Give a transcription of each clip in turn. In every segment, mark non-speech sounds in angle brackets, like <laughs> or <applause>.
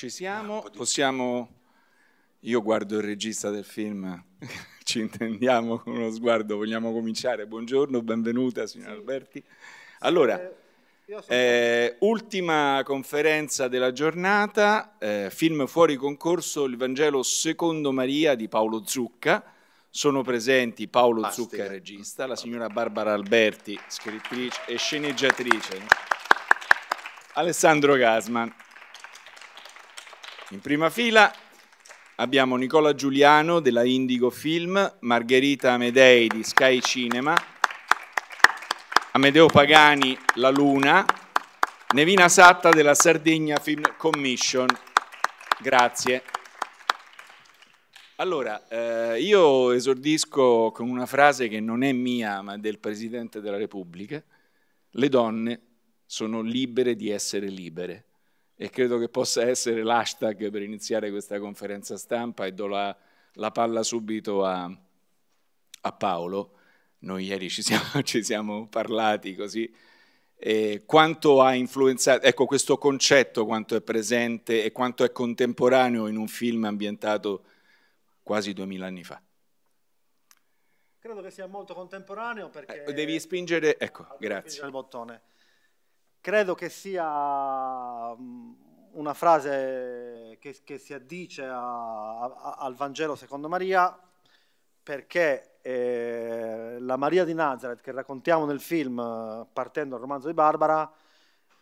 Ci siamo, ah, possiamo... Io guardo il regista del film, <laughs> ci intendiamo con uno sguardo, vogliamo cominciare? Buongiorno, benvenuta signora sì. Alberti. Allora, eh, eh ultima conferenza della giornata, eh, film fuori concorso, il Vangelo secondo Maria di Paolo Zucca. Sono presenti Paolo Bastia. Zucca, ecco. regista, la signora Barbara Alberti, scrittrice e sceneggiatrice, Alessandro Gasman, in prima fila abbiamo Nicola Giuliano della Indigo Film, Margherita Amedei di Sky Cinema, Amedeo Pagani La Luna, Nevina Satta della Sardegna Film Commission. Grazie. Allora, eh, io esordisco con una frase che non è mia, ma del Presidente della Repubblica. Le donne sono libere di essere libere e credo che possa essere l'hashtag per iniziare questa conferenza stampa e do la, la palla subito a, a, Paolo. Noi ieri ci siamo, <laughs> ci siamo parlati così. Eh, quanto ha influenzato, ecco questo concetto quanto è presente e quanto è contemporaneo in un film ambientato quasi duemila anni fa. Credo che sia molto contemporaneo perché... Eh, devi spingere, ecco, grazie. Il bottone credo che sia mm, una frase che, che si addice a, a, al Vangelo secondo Maria, perché eh, la Maria di Nazareth che raccontiamo nel film eh, partendo dal romanzo di Barbara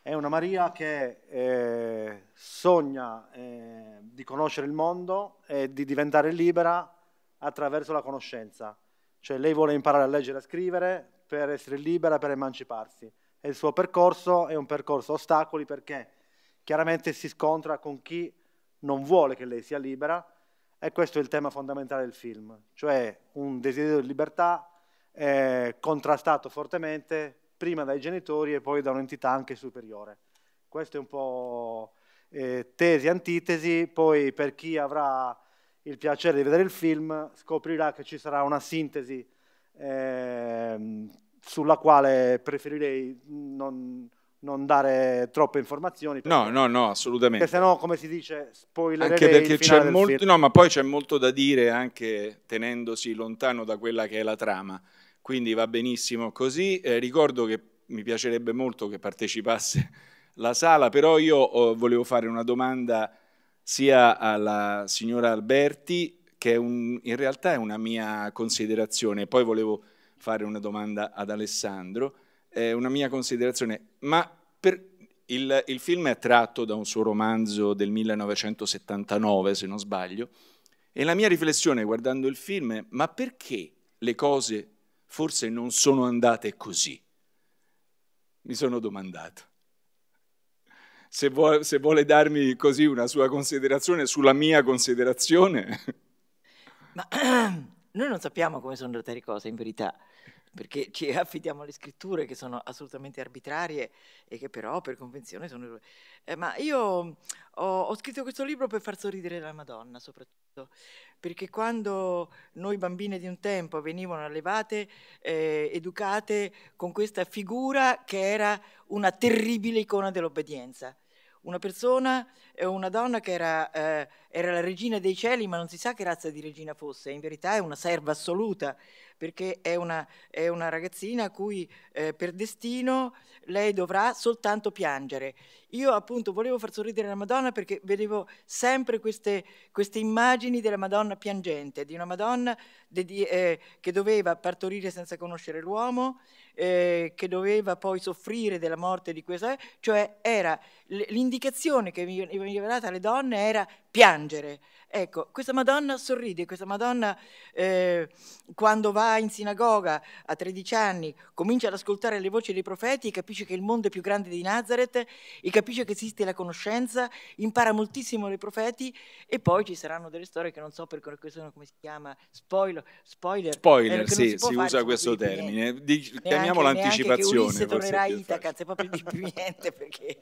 è una Maria che eh, sogna eh, di conoscere il mondo e di diventare libera attraverso la conoscenza. Cioè lei vuole imparare a leggere e a scrivere per essere libera, per emanciparsi il suo percorso è un percorso a ostacoli perché chiaramente si scontra con chi non vuole che lei sia libera e questo è il tema fondamentale del film, cioè un desiderio di libertà eh, contrastato fortemente prima dai genitori e poi da un'entità anche superiore. Questo è un po' eh, tesi, antitesi, poi per chi avrà il piacere di vedere il film scoprirà che ci sarà una sintesi eh, sulla quale preferirei non, non dare troppe informazioni. No, no, no, assolutamente. Perché sennò, come si dice, spoilererei Anche perché c'è molto, no, ma poi c'è molto da dire anche tenendosi lontano da quella che è la trama. Quindi va benissimo così. Eh, ricordo che mi piacerebbe molto che partecipasse <laughs> la sala, però io oh, volevo fare una domanda sia alla signora Alberti, che un, in realtà è una mia considerazione, poi volevo fare una domanda ad Alessandro, eh, una mia considerazione, ma per, il, il film è tratto da un suo romanzo del 1979, se non sbaglio, e la mia riflessione guardando il film è ma perché le cose forse non sono andate così? Mi sono domandato. Se vuole, se vuole darmi così una sua considerazione sulla mia considerazione. Ma <clears throat> Noi non sappiamo come sono andate le cose in verità, perché ci <laughs> affidiamo alle scritture che sono assolutamente arbitrarie e che però per convenzione sono... Eh, ma io mm, ho, ho, scritto questo libro per far sorridere la Madonna soprattutto, perché quando noi bambine di un tempo venivano allevate, eh, educate con questa figura che era una terribile icona dell'obbedienza, una persona, una donna che era... Eh, era la regina dei cieli, ma non si sa che razza di regina fosse, in verità è una serva assoluta, perché è una, è una ragazzina a cui eh, per destino lei dovrà soltanto piangere. Io appunto volevo far sorridere la Madonna perché vedevo sempre queste, queste immagini della Madonna piangente, di una Madonna de, eh, che doveva partorire senza conoscere l'uomo, eh, che doveva poi soffrire della morte di questa, cioè era l'indicazione che veniva data alle donne era piangere piangere Ecco, questa Madonna sorride, questa Madonna eh, quando va in sinagoga a 13 anni, comincia ad ascoltare le voci dei profeti, capisce che il mondo è più grande di Nazareth e capisce che esiste la conoscenza, impara moltissimo dai profeti e poi ci saranno delle storie che non so per questione come si chiama, spoiler. Spoiler, spoiler eh, sì, si, si usa questo termine, Dic- neanche, temiamo l'anticipazione. Se tornerà a Itaca, c'è proprio di più niente perché...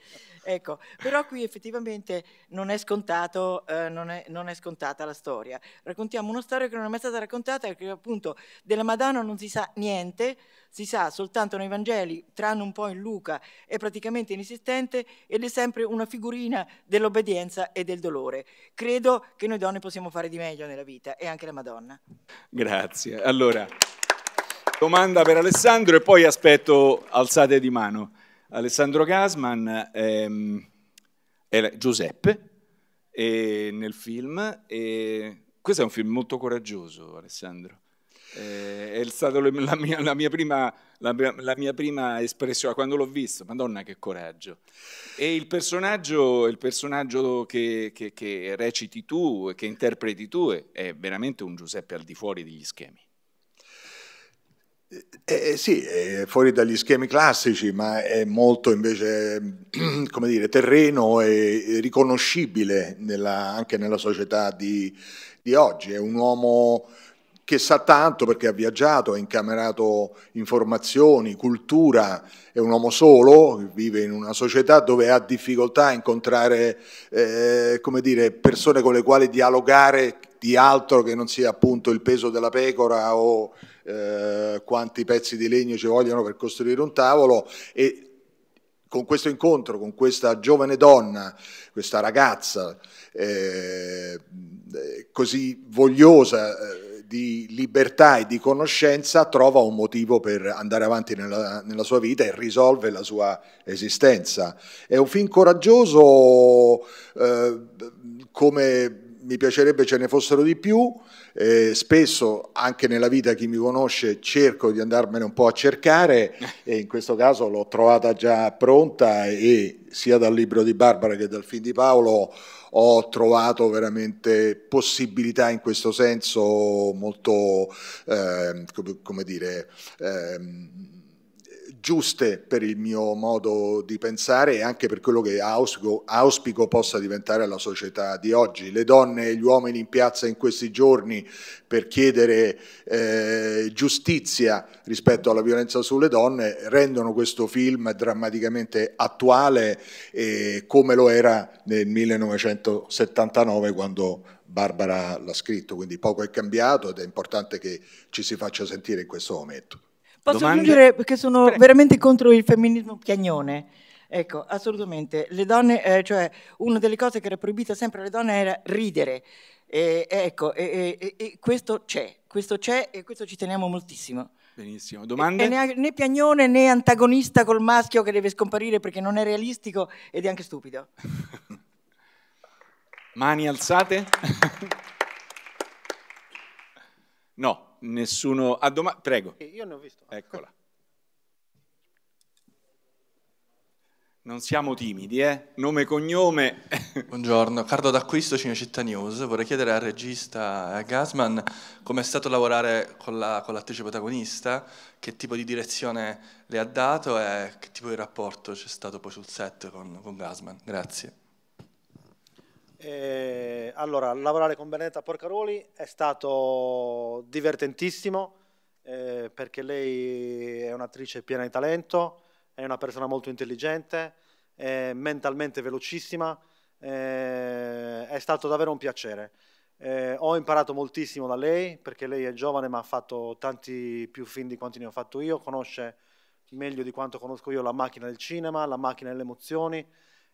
Ecco, però qui effettivamente non è scontato, eh, non è, non è scontata la storia. Raccontiamo una storia che non è mai stata raccontata, che appunto della Madonna non si sa niente, si sa soltanto nei Vangeli, tranne un po' in Luca, è praticamente inesistente ed è sempre una figurina dell'obbedienza e del dolore. Credo che noi donne possiamo fare di meglio nella vita e anche la Madonna. Grazie. Allora, domanda per Alessandro e poi aspetto alzate di mano. Alessandro Gasman, ehm, Giuseppe, e, nel film. E questo è un film molto coraggioso, Alessandro. Eh, è stata la mia, la, mia prima, la, la mia, prima, espressione quando l'ho visto, madonna che coraggio. E il personaggio, il personaggio che, che, che reciti tu, che interpreti tu, è veramente un Giuseppe al di fuori degli schemi. Eh, eh, sì, è eh, fuori dagli schemi classici, ma è molto invece, <clears throat> come dire, terreno e riconoscibile nella, anche nella società di, di, oggi. È un uomo che sa tanto perché ha viaggiato, ha incamerato informazioni, cultura, è un uomo solo, vive in una società dove ha difficoltà a incontrare eh, come dire, persone con le quali dialogare di altro che non sia appunto il peso della pecora o eh, quanti pezzi di legno ci vogliono per costruire un tavolo e con questo incontro, con questa giovane donna, questa ragazza eh, eh così vogliosa eh, di libertà e di conoscenza, trova un motivo per andare avanti nella, nella, sua vita e risolve la sua esistenza. È un film coraggioso eh, come mi piacerebbe ce ne fossero di più, eh, spesso anche nella vita chi mi conosce cerco di andarmene un po' a cercare e in questo caso l'ho trovata già pronta e sia dal libro di Barbara che dal film di Paolo ho trovato veramente possibilità in questo senso molto, eh, come, dire... Eh, giuste per il mio modo di pensare e anche per quello che auspico, auspico, possa diventare la società di oggi. Le donne e gli uomini in piazza in questi giorni per chiedere eh, giustizia rispetto alla violenza sulle donne rendono questo film drammaticamente attuale eh, come lo era nel 1979 quando Barbara l'ha scritto, quindi poco è cambiato ed è importante che ci si faccia sentire in questo momento. Posso domande? aggiungere perché sono Prego. veramente contro il femminismo piagnone. Ecco, assolutamente. Le donne, eh, cioè, una delle cose che era proibita sempre alle donne era ridere. E, ecco, e, e, e questo c'è, questo c'è e questo ci teniamo moltissimo. Benissimo, domande? E, e né, piagnone né antagonista col maschio che deve scomparire perché non è realistico ed è anche stupido. <laughs> Mani alzate? <laughs> no. Nessuno... ha domande. Prego. Eh, io ne ho visto. Eccola. Non siamo timidi, eh? Nome e cognome. <laughs> Buongiorno, Carlo d'Acquisto, Cinecittà News. Vorrei chiedere al regista a come è stato lavorare con, la, con l'attrice protagonista, che tipo di direzione le ha dato e che tipo di rapporto c'è stato poi sul set con, con Gasman. Grazie. E, eh, allora, lavorare con Benedetta Porcaroli è stato divertentissimo eh, perché lei è un'attrice piena di talento, è una persona molto intelligente, è mentalmente velocissima, eh, è stato davvero un piacere. Eh, ho imparato moltissimo da lei perché lei è giovane ma ha fatto tanti più film di quanti ne ho fatto io, conosce meglio di quanto conosco io la macchina del cinema, la macchina delle emozioni,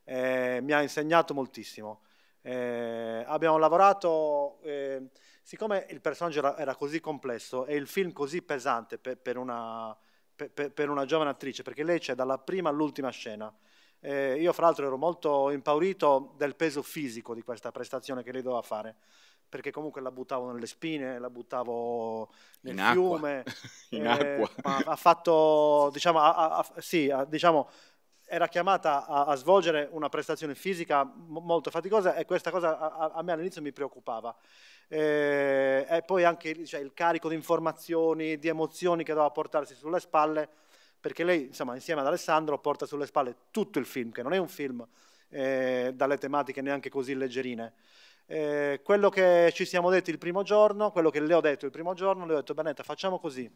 eh, mi ha insegnato moltissimo. Eh, abbiamo lavorato, eh, siccome il personaggio era, era, così complesso e il film così pesante per, per, una, per, per una, giovane attrice, perché lei c'è dalla prima all'ultima scena. Eh, io fra l'altro ero molto impaurito del peso fisico di questa prestazione che lei doveva fare, perché comunque la buttavo nelle spine, la buttavo nel in fiume, acqua. <laughs> in acqua. Eh, ha fatto, diciamo, ha, ha, sì, ha, diciamo, era chiamata a, a, svolgere una prestazione fisica molto faticosa e questa cosa a, a me all'inizio mi preoccupava. Eh, e poi anche cioè, il carico di informazioni, di emozioni che doveva portarsi sulle spalle, perché lei, insomma, insieme ad Alessandro porta sulle spalle tutto il film, che non è un film eh, dalle tematiche neanche così leggerine. Eh, quello che ci siamo detti il primo giorno, quello che le ho detto il primo giorno, le ho detto Benetta facciamo così,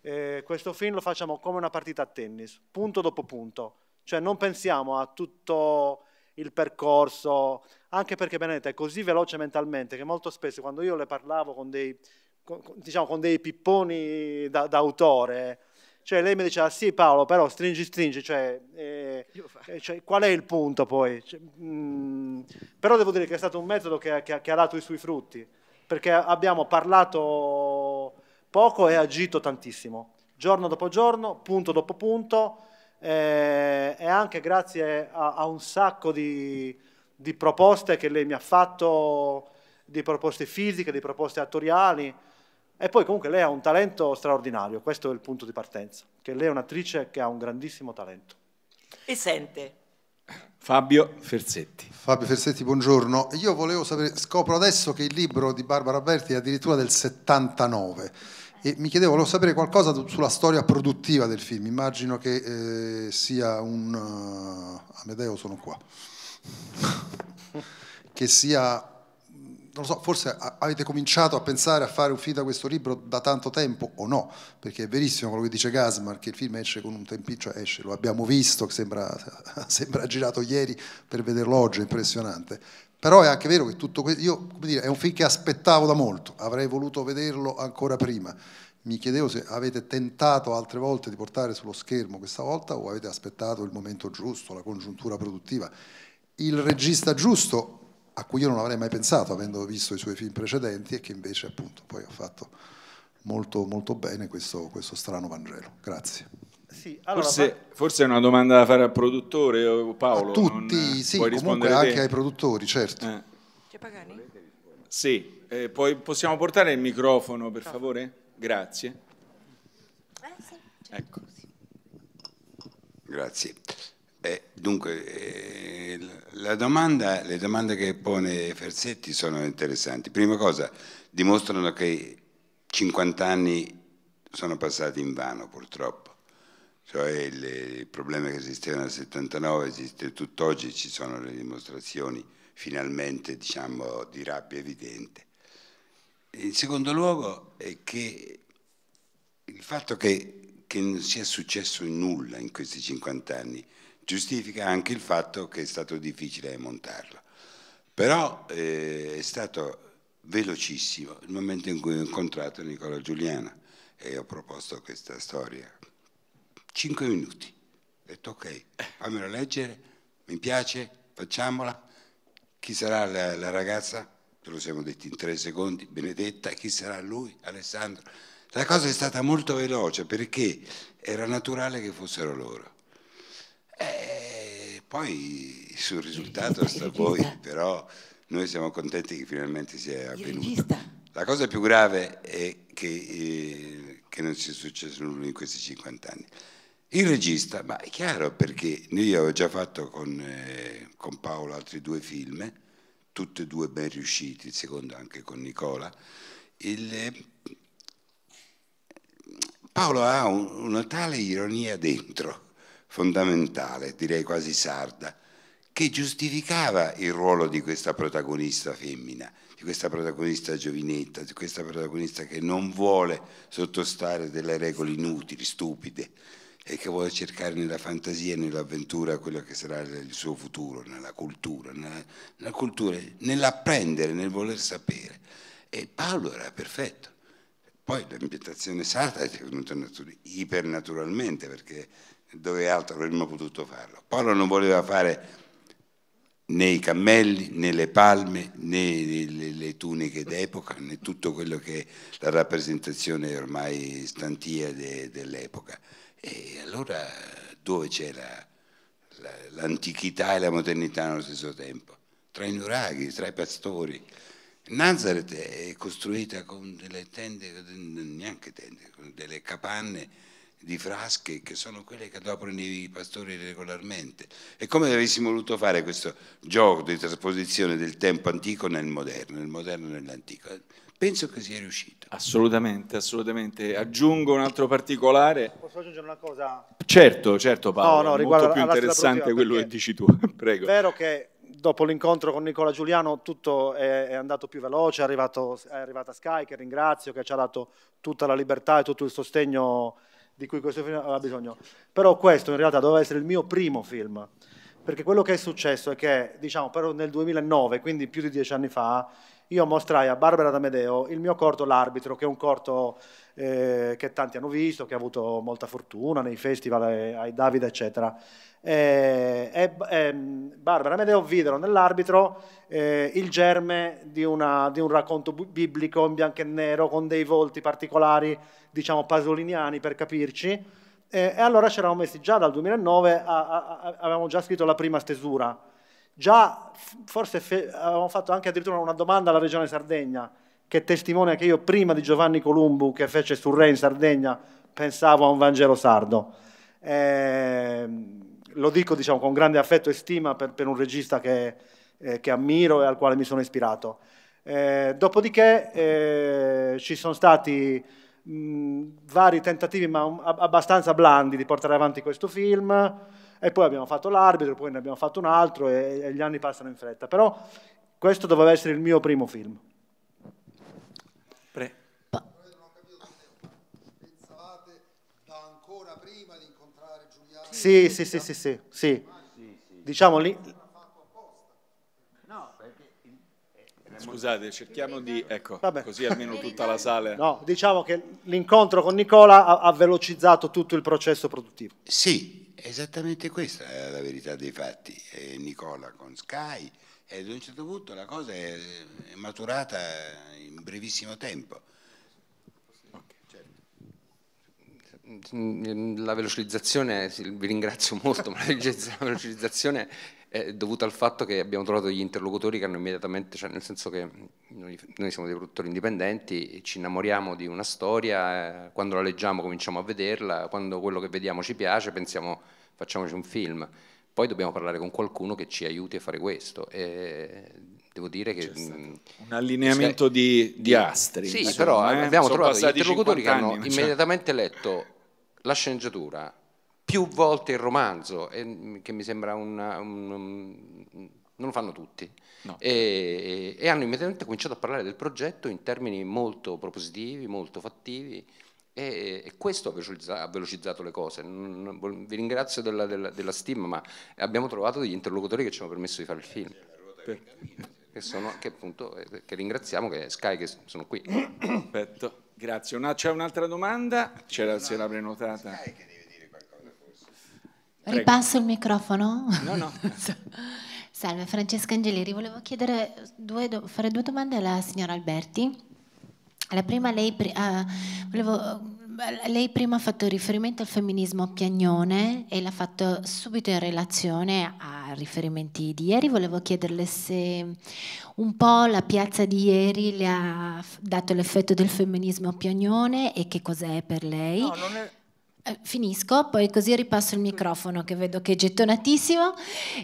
eh, questo film lo facciamo come una partita a tennis, punto dopo punto. Cioè non pensiamo a tutto il percorso, anche perché Benedetta è così veloce mentalmente che molto spesso quando io le parlavo con dei, con, diciamo, con dei pipponi da, d'autore, cioè lei mi diceva sì Paolo, però stringi, stringi, cioè, eh, eh cioè qual è il punto poi? Cioè, mh, mm, però devo dire che è stato un metodo che, che, che ha dato i suoi frutti, perché abbiamo parlato poco e agito tantissimo, giorno dopo giorno, punto dopo punto, eh, e anche grazie a, a un sacco di, di, proposte che lei mi ha fatto, di proposte fisiche, di proposte attoriali. E poi comunque lei ha un talento straordinario, questo è il punto di partenza, che lei è un'attrice che ha un grandissimo talento. E sente. Fabio Fersetti. Fabio Fersetti, buongiorno. Io volevo sapere, scopro adesso che il libro di Barbara Berti è addirittura del 79 e mi chiedevo, volevo sapere qualcosa sulla storia produttiva del film. Immagino che eh, sia un... Uh, Amedeo sono qua. <laughs> che sia... Non lo so, forse avete cominciato a pensare a fare un film da questo libro da tanto tempo o no, perché è verissimo quello che dice Gasmar, che il film esce con un tempiccio, cioè esce, lo abbiamo visto, sembra, <laughs> sembra girato ieri per vederlo oggi, è impressionante. Però è anche vero che tutto questo, io, come dire, è un film che aspettavo da molto, avrei voluto vederlo ancora prima. Mi chiedevo se avete tentato altre volte di portare sullo schermo questa volta o avete aspettato il momento giusto, la congiuntura produttiva. Il regista giusto, a cui io non avrei mai pensato avendo visto i suoi film precedenti e che invece appunto poi ha fatto molto, molto bene questo, questo strano Vangelo. Grazie. Sì, allora, forse, forse, è una domanda da fare al produttore o Paolo. A tutti, non, eh, sì, comunque anche te. ai produttori, certo. Eh. Pagani? Sì, eh, poi possiamo portare il microfono per favore? Grazie. Eh, sì, certo. ecco. Grazie. Eh, dunque, eh, domanda, le domande che pone Fersetti sono interessanti. Prima cosa, dimostrano che 50 anni sono passati in vano purtroppo cioè il problema che esisteva nel 79 esiste tutt'oggi, ci sono le dimostrazioni finalmente diciamo, di rabbia evidente. In secondo luogo è che il fatto che, che non sia successo nulla in questi 50 anni giustifica anche il fatto che è stato difficile montarlo. Però eh, è stato velocissimo il momento in cui ho incontrato Nicola Giuliana e ho proposto questa storia cinque minuti. Ho detto ok, fammelo leggere, mi piace, facciamola. Chi sarà la, la ragazza? Te lo siamo detti in tre secondi, Benedetta. Chi sarà lui? Alessandro. La cosa è stata molto veloce perché era naturale che fossero loro. E eh, poi sul risultato sta voi, però noi siamo contenti che finalmente sia avvenuto. La cosa più grave è che, eh, che non sia successo nulla in questi 50 anni. Il regista, ma è chiaro perché io avevo già fatto con, eh, con Paolo altri due film, tutti e due ben riusciti, il secondo anche con Nicola. Il, eh, Paolo ha un, una tale ironia dentro, fondamentale, direi quasi sarda, che giustificava il ruolo di questa protagonista femmina, di questa protagonista giovinetta, di questa protagonista che non vuole sottostare delle regole inutili, stupide e che vuole cercare nella fantasia nell'avventura quello che sarà il suo futuro, nella cultura, nella, nella cultura, nell'apprendere, nel voler sapere. E Paolo era perfetto. Poi l'ambientazione sarta è venuta ipernaturalmente perché dove altro avremmo potuto farlo. Paolo non voleva fare né i cammelli, né le palme, né le, tuniche d'epoca, né tutto quello che la rappresentazione ormai stantia de, dell'epoca e allora dove c'era l'antichità e la modernità allo stesso tempo? Tra i nuraghi, tra i pastori. Nazareth è costruita con delle tende, neanche tende, con delle capanne di frasche che sono quelle che dopo i pastori regolarmente. È come se avessimo voluto fare questo gioco di trasposizione del tempo antico nel moderno, nel moderno nell'antico. Penso che sia riuscito. Assolutamente, assolutamente. Aggiungo un altro particolare. Posso aggiungere una cosa? Certo, certo Paolo, no, no, è molto più interessante quello che dici tu. <laughs> Prego. È vero che dopo l'incontro con Nicola Giuliano tutto è, andato più veloce, è, arrivato, è arrivata Sky che ringrazio, che ci ha dato tutta la libertà e tutto il sostegno di cui questo film aveva bisogno. Però questo in realtà doveva essere il mio primo film, perché quello che è successo è che, diciamo, però nel 2009, quindi più di dieci anni fa, io mostrai a Barbara D'Amedeo il mio corto L'Arbitro, che è un corto eh, che tanti hanno visto, che ha avuto molta fortuna nei festival, eh, ai, ai Davide, eccetera. E, e, e Barbara D'Amedeo videro nell'arbitro eh, il germe di, una, di, un racconto biblico in bianco e nero, con dei volti particolari, diciamo pasoliniani per capirci, eh, e, allora ci eravamo messi già dal 2009, a, a, a, avevamo già scritto la prima stesura Già, forse avevamo fatto anche addirittura una domanda alla Regione Sardegna, che testimonia che io prima di Giovanni Columbu, che fece sul Re in Sardegna, pensavo a un Vangelo sardo. Eh, lo dico diciamo, con grande affetto e stima per, per un regista che, eh, che, ammiro e al quale mi sono ispirato. Eh, dopodiché eh, ci sono stati mh, vari tentativi, ma abbastanza blandi, di portare avanti questo film e poi abbiamo fatto l'arbitro, poi ne abbiamo fatto un altro e, e gli anni passano in fretta. Però questo doveva essere il mio primo film. Pre. Sì, sì, sì, sì, sì, sì. Diciamo lì. Eh, Scusate, cerchiamo di... Ecco, Vabbè. così almeno tutta la sala... No, diciamo che l'incontro con Nicola ha, ha velocizzato tutto il processo produttivo. Sì, Esattamente questa è la verità dei fatti. E Nicola con Sky e ad un certo punto la cosa è maturata in brevissimo tempo. Certo. Mm, la velocizzazione, vi ringrazio molto, ma la velocizzazione è dovuta al fatto che abbiamo trovato degli interlocutori che hanno immediatamente, cioè nel senso che mm, noi, noi siamo dei produttori indipendenti, ci innamoriamo di una storia, eh, quando la leggiamo cominciamo a vederla, quando quello che vediamo ci piace pensiamo facciamoci un film. Poi dobbiamo parlare con qualcuno che ci aiuti a fare questo. E devo dire che... Mm, un allineamento di, di astri. Sì, insomma, però eh? abbiamo Sono trovato degli interlocutori che hanno immediatamente letto la sceneggiatura, più volte il romanzo, e, mm, che mi sembra una, un, un non lo fanno tutti. No. E, e, hanno immediatamente cominciato a parlare del progetto in termini molto propositivi, molto fattivi e, e questo ha velocizzato, ha velocizzato, le cose. Vi ringrazio della, della, della, stima, ma abbiamo trovato degli interlocutori che ci hanno permesso di fare il film. Che, sono, che, appunto, eh, che ringraziamo, che Sky che sono qui. Perfetto, grazie. Una, c'è un'altra domanda? C'era, si era prenotata. Sky, Ripasso il microfono? No, no. <laughs> Salve, Francesca Angeleri. Volevo due fare due domande alla signora Alberti. La prima, lei, pri- ah, volevo, eh, lei prima ha fatto riferimento al femminismo piagnone e l'ha fatto subito in relazione a riferimenti di ieri. Volevo chiederle se un po' la piazza di ieri le ha dato l'effetto del femminismo piagnone e che cos'è per lei. No, non è, eh, finisco, poi così ripasso il microfono che vedo che è gettonatissimo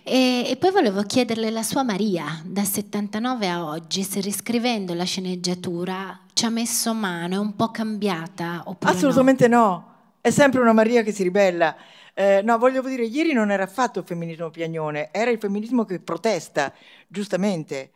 e, e, poi volevo chiederle la sua Maria da 79 a oggi, se riscrivendo la sceneggiatura ci ha messo mano, è un po' cambiata Assolutamente no? no. è sempre una Maria che si ribella. Eh, no, voglio dire, ieri non era affatto il femminismo piagnone, era il femminismo che protesta, giustamente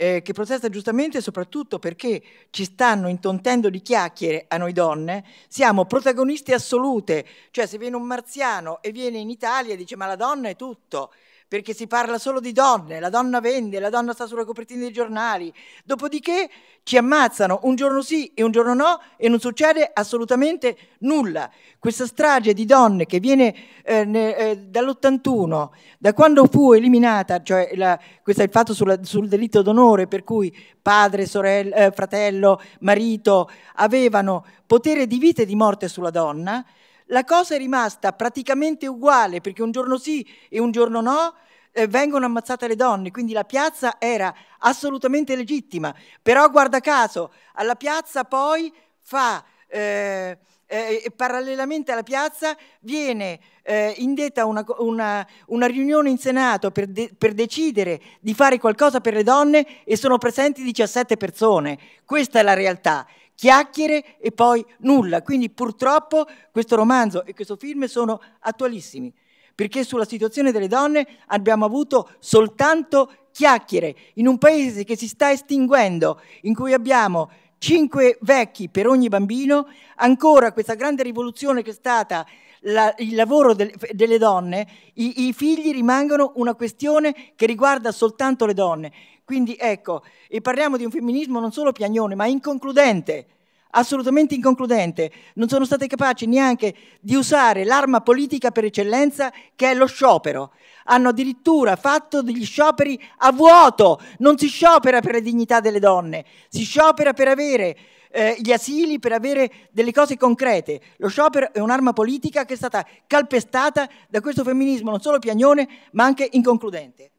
eh, che protesta giustamente soprattutto perché ci stanno intontendo di chiacchiere a noi donne, siamo protagoniste assolute, cioè se viene un marziano e viene in Italia dice ma la donna è tutto, perché si parla solo di donne, la donna vende, la donna sta sulla copertina dei giornali, dopodiché ci ammazzano un giorno sì e un giorno no e non succede assolutamente nulla. Questa strage di donne che viene eh, ne, eh, dall'81, da quando fu eliminata, cioè la, questo è il fatto sulla, sul delitto d'onore per cui padre, sorella, eh, fratello, marito avevano potere di vita e di morte sulla donna, la cosa è rimasta praticamente uguale perché un giorno sì e un giorno no eh, vengono ammazzate le donne, quindi la piazza era assolutamente legittima, però guarda caso alla piazza poi fa... Eh, eh, parallelamente alla piazza viene eh, indetta una, una, una, riunione in Senato per, de per, decidere di fare qualcosa per le donne e sono presenti 17 persone. Questa è la realtà chiacchiere e poi nulla. Quindi purtroppo questo romanzo e questo film sono attualissimi, perché sulla situazione delle donne abbiamo avuto soltanto chiacchiere, in un paese che si sta estinguendo, in cui abbiamo cinque vecchi per ogni bambino, ancora questa grande rivoluzione che è stata la, il lavoro del, delle donne, i, i figli rimangono una questione che riguarda soltanto le donne. Quindi ecco, e parliamo di un femminismo non solo piagnone, ma inconcludente, assolutamente inconcludente. Non sono state capaci neanche di usare l'arma politica per eccellenza che è lo sciopero. Hanno addirittura fatto degli scioperi a vuoto. Non si sciopera per la dignità delle donne, si sciopera per avere eh, gli asili, per avere delle cose concrete. Lo sciopero è un'arma politica che è stata calpestata da questo femminismo non solo piagnone, ma anche inconcludente.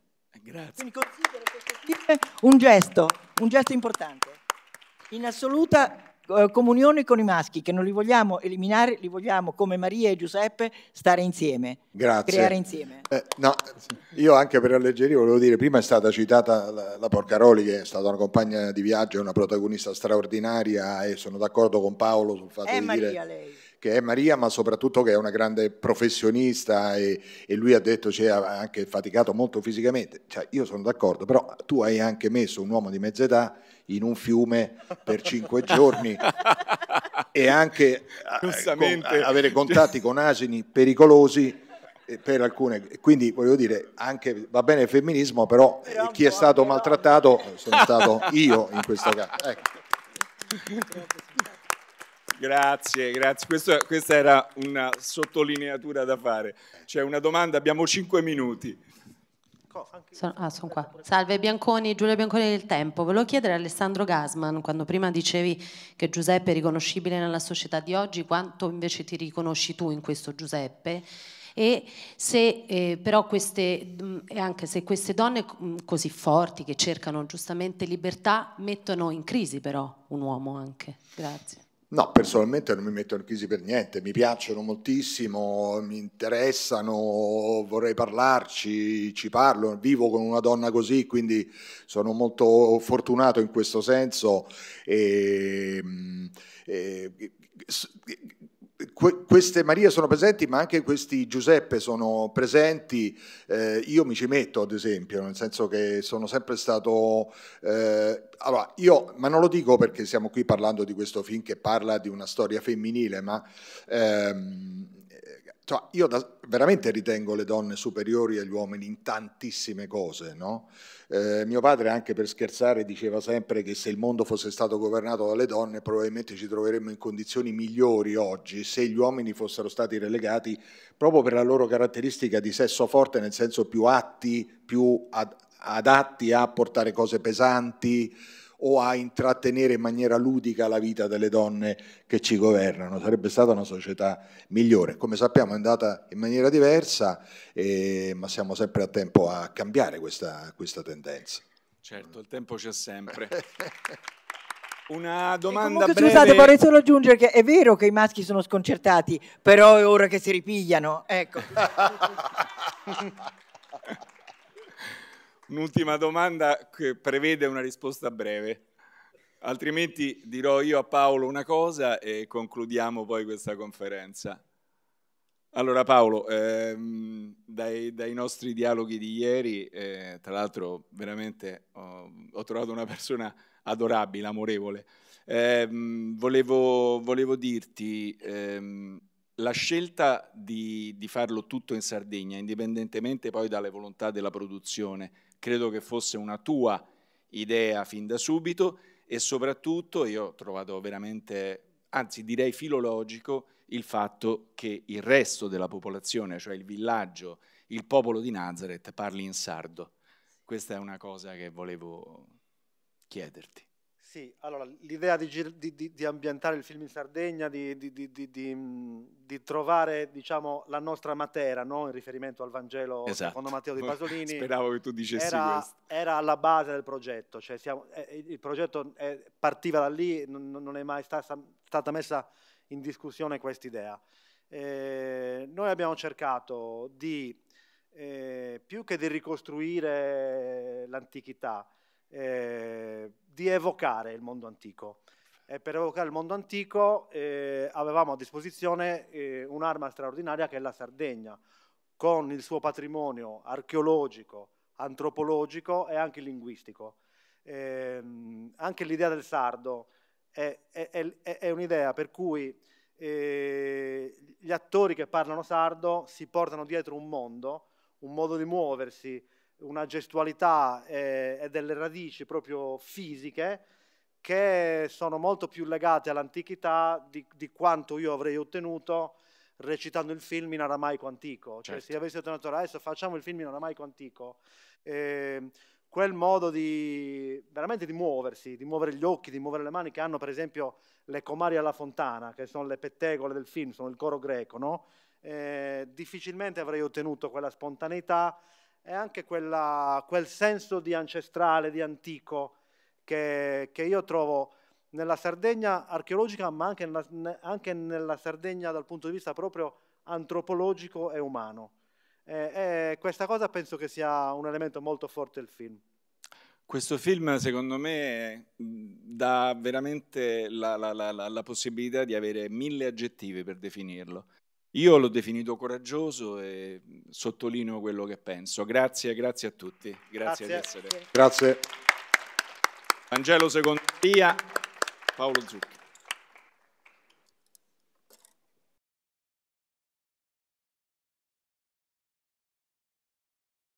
Grazie. Quindi considero questo film un gesto, un gesto importante, in assoluta eh, comunione con i maschi, che non li vogliamo eliminare, li vogliamo come Maria e Giuseppe stare insieme, Grazie. creare insieme. Eh, no, io anche per alleggerire volevo dire, prima è stata citata la, la Porcaroli che è stata una compagna di viaggio, una protagonista straordinaria e sono d'accordo con Paolo sul fatto è di Maria, dire... Lei che è Maria, ma soprattutto che è una grande professionista e, e lui ha detto cioè, ha anche faticato molto fisicamente. Cioè, io sono d'accordo, però tu hai anche messo un uomo di mezza età in un fiume per cinque <laughs> giorni e anche eh, con, avere contatti con asini pericolosi eh, per alcune, quindi voglio dire, anche, va bene il femminismo, però, però chi è stato maltrattato sono stato io in questo caso. Ecco. <laughs> Grazie, grazie. Questo, questa era una sottolineatura da fare. C'è una domanda, abbiamo cinque minuti. Sono, ah, sono qua. Salve Bianconi, Giulia Bianconi del Tempo. Volevo chiedere a Alessandro Gasman, quando prima dicevi che Giuseppe è riconoscibile nella società di oggi, quanto invece ti riconosci tu in questo Giuseppe? e se eh, però queste, mm, anche se queste donne mm, così forti che cercano giustamente libertà mettono in crisi però un uomo anche. Grazie. No, personalmente non mi metto in crisi per niente, mi piacciono moltissimo, mi interessano, vorrei parlarci, ci parlo, vivo con una donna così, quindi sono molto fortunato in questo senso. E, mm, e, Que queste Marie sono presenti, ma anche questi Giuseppe sono presenti. Eh, io mi ci metto, ad esempio, nel senso che sono sempre stato. Eh, allora, io, ma non lo dico perché siamo qui parlando di questo film che parla di una storia femminile, ma ehm, cioè, io da, veramente ritengo le donne superiori agli uomini in tantissime cose, no? eh, mio padre anche per scherzare diceva sempre che se il mondo fosse stato governato dalle donne probabilmente ci troveremmo in condizioni migliori oggi se gli uomini fossero stati relegati proprio per la loro caratteristica di sesso forte, nel senso più atti, più ad, adatti a portare cose pesanti, o a intrattenere in maniera ludica la vita delle donne che ci governano. Sarebbe stata una società migliore. Come sappiamo è andata in maniera diversa, eh, ma siamo sempre a tempo a cambiare questa, questa tendenza. Certo, il tempo c'è sempre. <laughs> Una domanda comunque, breve. Scusate, vorrei solo aggiungere che è vero che i maschi sono sconcertati, però è ora che si ripigliano. Ecco. <laughs> Un'ultima domanda che prevede una risposta breve. Altrimenti dirò io a Paolo una cosa e concludiamo poi questa conferenza. Allora Paolo, ehm, dai, dai, nostri dialoghi di ieri, eh, tra l'altro veramente ho, ho, trovato una persona adorabile, amorevole, ehm, volevo, volevo, dirti ehm, la scelta di, di farlo tutto in Sardegna, indipendentemente poi dalle volontà della produzione, Credo che fosse una tua idea fin da subito e soprattutto io ho trovato veramente, anzi direi filologico, il fatto che il resto della popolazione, cioè il villaggio, il popolo di Nazareth parli in sardo. Questa è una cosa che volevo chiederti. Sì, allora l'idea di, di, di, ambientare il film in Sardegna, di, di trovare diciamo, la nostra matera no? in riferimento al Vangelo esatto. secondo Matteo di <laughs> Pasolini, Speravo che tu dicessi era, era alla base del progetto, cioè siamo, eh, il progetto è, eh, partiva da lì, non, non è mai stata, stata messa in discussione questa idea. Eh, noi abbiamo cercato di, eh, più che di ricostruire l'antichità, eh, di evocare il mondo antico. E eh, per evocare il mondo antico eh, avevamo a disposizione eh, un'arma straordinaria che è la Sardegna, con il suo patrimonio archeologico, antropologico e anche linguistico. Ehm, anche l'idea del sardo è, è, è, è un'idea per cui eh, gli attori che parlano sardo si portano dietro un mondo, un modo di muoversi, una gestualità e, eh, e delle radici proprio fisiche che sono molto più legate all'antichità di, di quanto io avrei ottenuto recitando il film in aramaico antico. Cioè, certo. se avessi ottenuto adesso facciamo il film in aramaico antico, eh, quel modo di veramente di muoversi, di muovere gli occhi, di muovere le mani che hanno, per esempio, le comari alla fontana, che sono le pettegole del film, sono il coro greco, no? eh, difficilmente avrei ottenuto quella spontaneità è anche quella, quel senso di ancestrale, di antico, che, che io trovo nella Sardegna archeologica, ma anche nella, anche nella, Sardegna dal punto di vista proprio antropologico e umano. E, e questa cosa penso che sia un elemento molto forte del film. Questo film, secondo me, dà veramente la, la, la, la possibilità di avere mille aggettivi per definirlo. Io l'ho definito coraggioso e mhmm, sottolineo quello che penso. Grazie, grazie a tutti. Grazie, grazie. di essere. Grazie. Angelo Secondia, Paolo Zucchi.